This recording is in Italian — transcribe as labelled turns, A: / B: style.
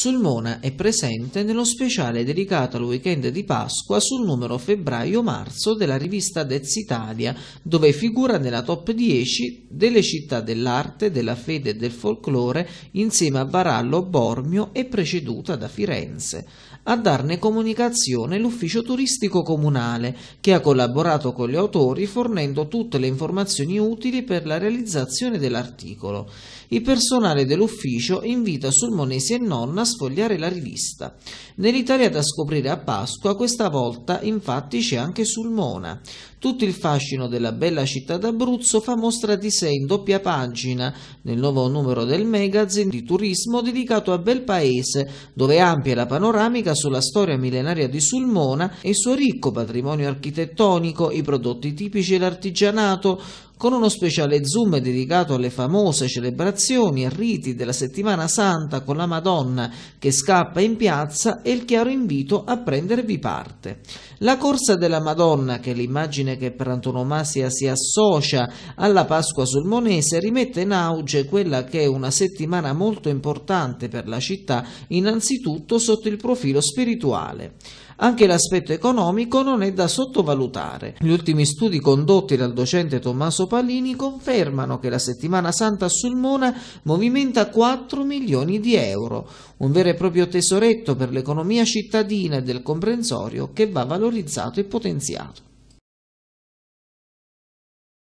A: Sulmona è presente nello speciale dedicato al weekend di Pasqua sul numero febbraio-marzo della rivista Dez Italia, dove figura nella top 10 delle città dell'arte, della fede e del folklore insieme a Barallo Bormio e preceduta da Firenze. A darne comunicazione l'ufficio turistico comunale, che ha collaborato con gli autori fornendo tutte le informazioni utili per la realizzazione dell'articolo. Il personale dell'ufficio invita Sulmonesi e Nonna a sfogliare la rivista. Nell'Italia da scoprire a Pasqua, questa volta infatti c'è anche Sulmona. Tutto il fascino della bella città d'Abruzzo fa mostra di sé in doppia pagina nel nuovo numero del magazine di turismo dedicato a Bel Paese, dove ampia la panoramica sulla storia millenaria di Sulmona e il suo ricco patrimonio architettonico, i prodotti tipici e l'artigianato, con uno speciale zoom dedicato alle famose celebrazioni e riti della settimana santa con la Madonna che scappa in piazza e il chiaro invito a prendervi parte. La corsa della Madonna, che è l'immagine che per antonomasia si associa alla Pasqua sulmonese, rimette in auge quella che è una settimana molto importante per la città, innanzitutto sotto il profilo spirituale. Anche l'aspetto economico non è da sottovalutare. Gli ultimi studi condotti dal docente Tommaso Pallini confermano che la settimana santa a Sulmona movimenta 4 milioni di euro, un vero e proprio tesoretto per l'economia cittadina e del comprensorio che va valorizzato e potenziato.